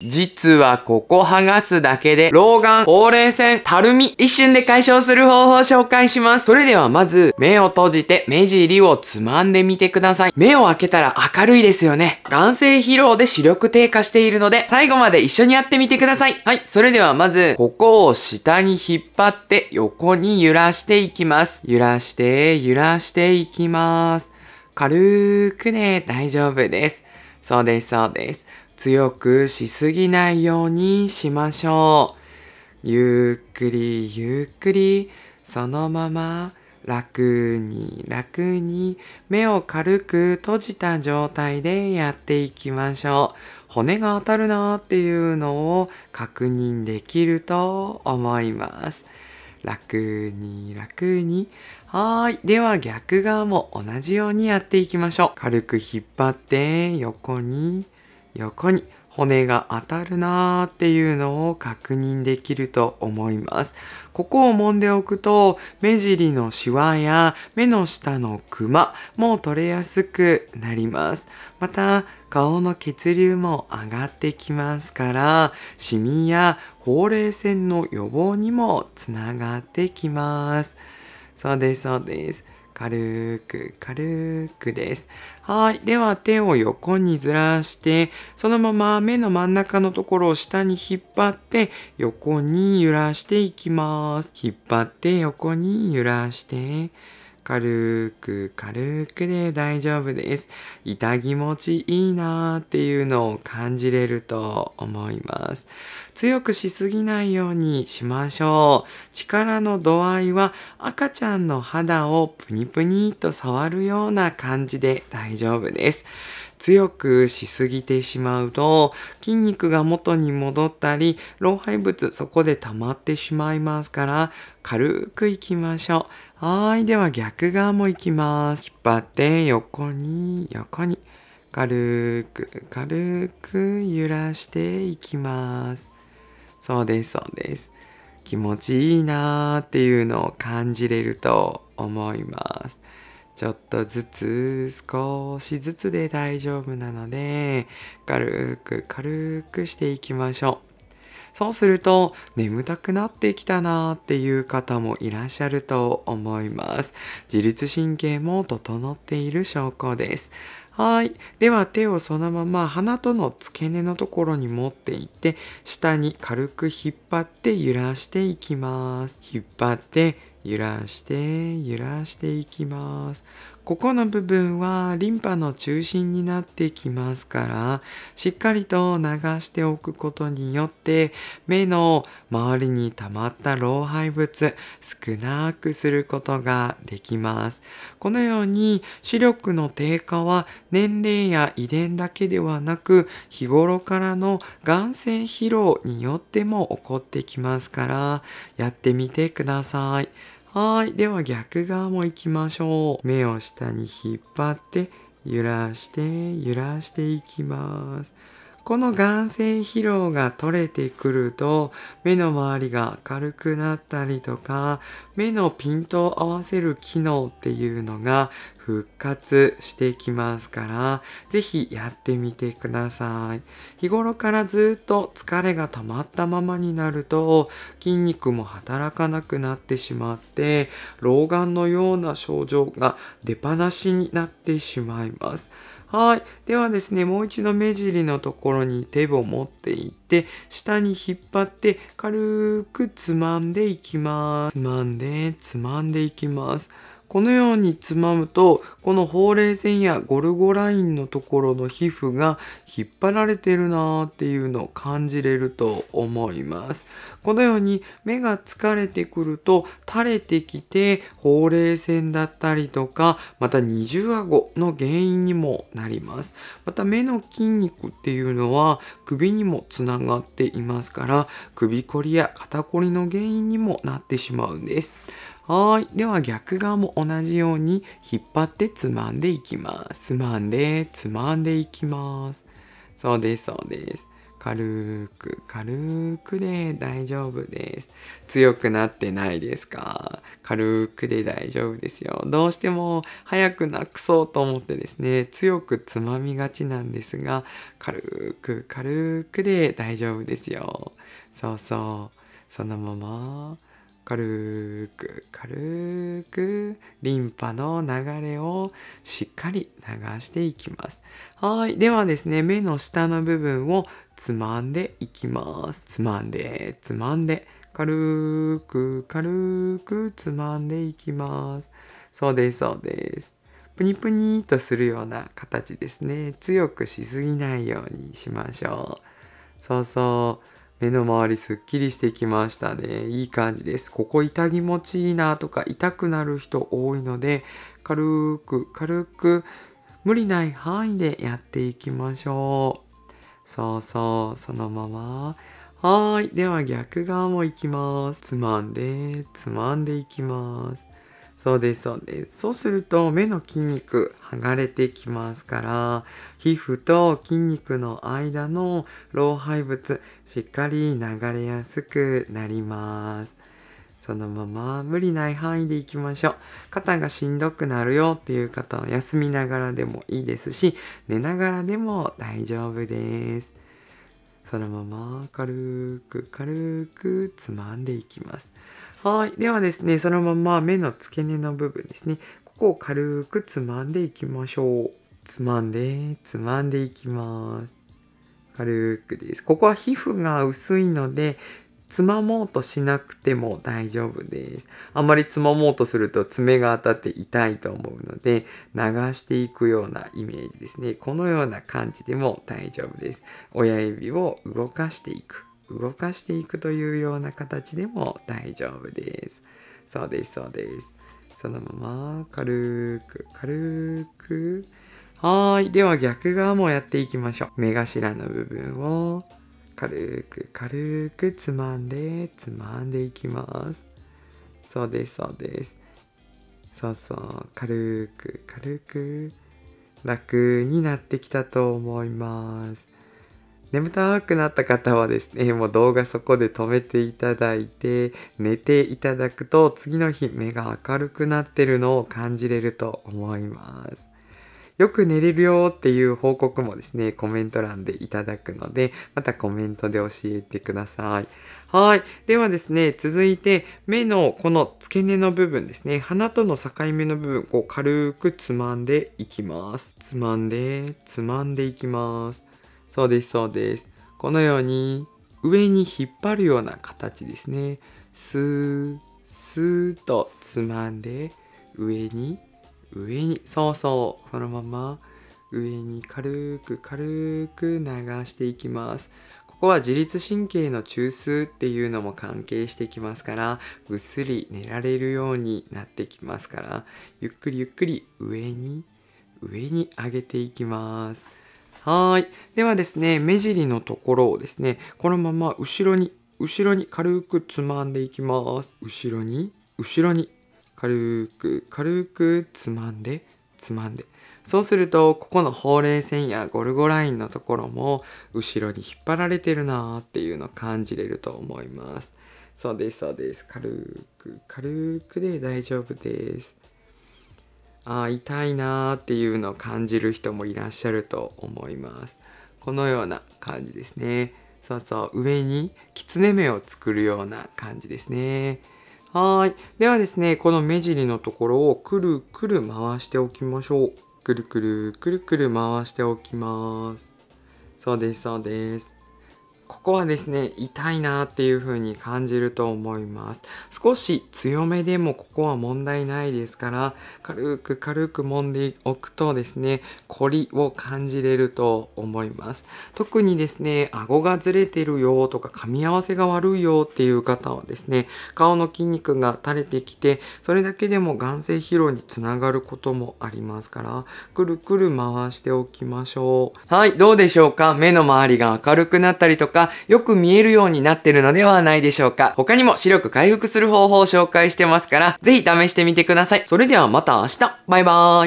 実はここ剥がすだけで、老眼、ほうれい線、たるみ、一瞬で解消する方法を紹介します。それではまず、目を閉じて目尻をつまんでみてください。目を開けたら明るいですよね。眼性疲労で視力低下しているので、最後まで一緒にやってみてください。はい、それではまず、ここを下に引っ張って横に揺らしていきます。揺らして、揺らしていきます。軽くね、大丈夫です。そうです、そうです。強くしすぎないようにしましょう。ゆっくりゆっくりそのまま楽に楽に目を軽く閉じた状態でやっていきましょう。骨が当たるなっていうのを確認できると思います。楽に楽に。はい。では逆側も同じようにやっていきましょう。軽く引っ張って横に。横に骨が当たるなーっていうのを確認できると思います。ここを揉んでおくと目尻のシワや目の下のクマも取れやすくなります。また顔の血流も上がってきますからシミやほうれい線の予防にもつながってきます。そうですそうです。軽く軽くです。はい。では手を横にずらして、そのまま目の真ん中のところを下に引っ張って横に揺らしていきます。引っ張って横に揺らして、軽く軽くで大丈夫です。痛気持ちいいなーっていうのを感じれると思います。強くしすぎないようにしましょう。力の度合いは赤ちゃんの肌をプニプニと触るような感じで大丈夫です。強くしすぎてしまうと筋肉が元に戻ったり老廃物そこで溜まってしまいますから軽くいきましょう。はい。では逆側もいきます。引っ張って横に横に軽く軽く揺らしていきます。そうですそうです。気持ちいいなーっていうのを感じれると思います。ちょっとずつ少しずつで大丈夫なので軽く軽くしていきましょうそうすると眠たくなってきたなーっていう方もいらっしゃると思います自律神経も整っている証拠ですはい。では手をそのまま鼻との付け根のところに持っていって、下に軽く引っ張って揺らしていきます。引っ張って揺らして揺らしていきますここの部分はリンパの中心になってきますからしっかりと流しておくことによって目の周りに溜まった老廃物少なくすることができますこのように視力の低下は年齢や遺伝だけではなく日頃からの眼性疲労によっても起こってきますからやってみてください。はい。では逆側も行きましょう。目を下に引っ張って、揺らして、揺らしていきます。この眼性疲労が取れてくると目の周りが明るくなったりとか目のピントを合わせる機能っていうのが復活してきますから是非やってみてください日頃からずっと疲れが溜まったままになると筋肉も働かなくなってしまって老眼のような症状が出っ放しになってしまいますはいではですねもう一度目尻のところろに手を持っていって下に引っ張って軽くつまんでいきますつまんでつまんでいきますこのようにつまむとこのほうれい線やゴルゴラインのところの皮膚が引っ張られてるなーっていうのを感じれると思いますこのように目が疲れてくると垂れてきてほうれい線だったりとかまた二重顎の原因にもなりますまた目の筋肉っていうのは首にもつながっていますから首こりや肩こりの原因にもなってしまうんですはい。では逆側も同じように引っ張ってつまんでいきます。つまんで、つまんでいきます。そうです、そうです。軽く、軽くで大丈夫です。強くなってないですか軽くで大丈夫ですよ。どうしても早くなくそうと思ってですね、強くつまみがちなんですが、軽く、軽くで大丈夫ですよ。そうそう。そのまま。軽く軽くリンパの流れをしっかり流していきます。はい。ではですね、目の下の部分をつまんでいきます。つまんで、つまんで、軽く軽くつまんでいきます。そうです、そうです。プニプニとするような形ですね。強くしすぎないようにしましょう。そうそう。目の周りすっきりしてきましたね。いい感じです。ここ痛気持ちいいなとか痛くなる人多いので、軽く軽く無理ない範囲でやっていきましょう。そうそう、そのまま。はーい。では逆側も行きます。つまんで、つまんでいきます。そうです、そうです。そうすると目の筋肉剥がれてきますから、皮膚と筋肉の間の老廃物、しっかり流れやすくなります。そのまま無理ない範囲でいきましょう。肩がしんどくなるよっていう方は休みながらでもいいですし、寝ながらでも大丈夫です。そのまま軽く軽くつまんでいきます。はい。ではですね、そのまま目の付け根の部分ですね。ここを軽くつまんでいきましょう。つまんで、つまんでいきます。軽くです。ここは皮膚が薄いので、つまもうとしなくても大丈夫です。あんまりつまもうとすると爪が当たって痛いと思うので流していくようなイメージですね。このような感じでも大丈夫です。親指を動かしていく。動かしていくというような形でも大丈夫です。そうです、そうです。そのまま軽く軽く。はーい。では逆側もやっていきましょう。目頭の部分を軽く軽くつまんでつまんでいきます。そうです、そうです。そうそう、軽く軽く楽になってきたと思います。眠たくなった方はですね、もう動画そこで止めていただいて、寝ていただくと、次の日目が明るくなってるのを感じれると思います。よく寝れるよっていう報告もですね、コメント欄でいただくので、またコメントで教えてください。はい。ではですね、続いて、目のこの付け根の部分ですね、鼻との境目の部分、こう軽くつまんでいきます。つまんで、つまんでいきます。そうですそうですこのように上に引っ張るような形ですねスースーとつまんで上に上にそうそうそのまま上に軽く軽く流していきますここは自律神経の中枢っていうのも関係してきますからぐっすり寝られるようになってきますからゆっくりゆっくり上に上に上げていきます。はい。ではですね、目尻のところをですね、このまま後ろに、後ろに軽くつまんでいきます。後ろに、後ろに、軽く、軽くつまんで、つまんで。そうすると、ここのほうれい線やゴルゴラインのところも、後ろに引っ張られてるなーっていうのを感じれると思います。そうです、そうです。軽く、軽くで大丈夫です。あ痛いなーっていうのを感じる人もいらっしゃると思いますこのような感じですねそうそう上にきつね目を作るような感じですねはいではですねこの目尻のところをくるくる回しておきましょうくるくるくるくる回しておきますそうですそうですここはですね、痛いなっていう風に感じると思います。少し強めでもここは問題ないですから、軽く軽く揉んでおくとですね、コリを感じれると思います。特にですね、顎がずれてるよとか噛み合わせが悪いよっていう方はですね、顔の筋肉が垂れてきて、それだけでも眼性疲労につながることもありますから、くるくる回しておきましょう。はい、どうでしょうか目の周りが明るくなったりとか、か、よく見えるようになってるのではないでしょうか。他にも視力回復する方法を紹介してますから、ぜひ試してみてください。それではまた明日。バイバーイ。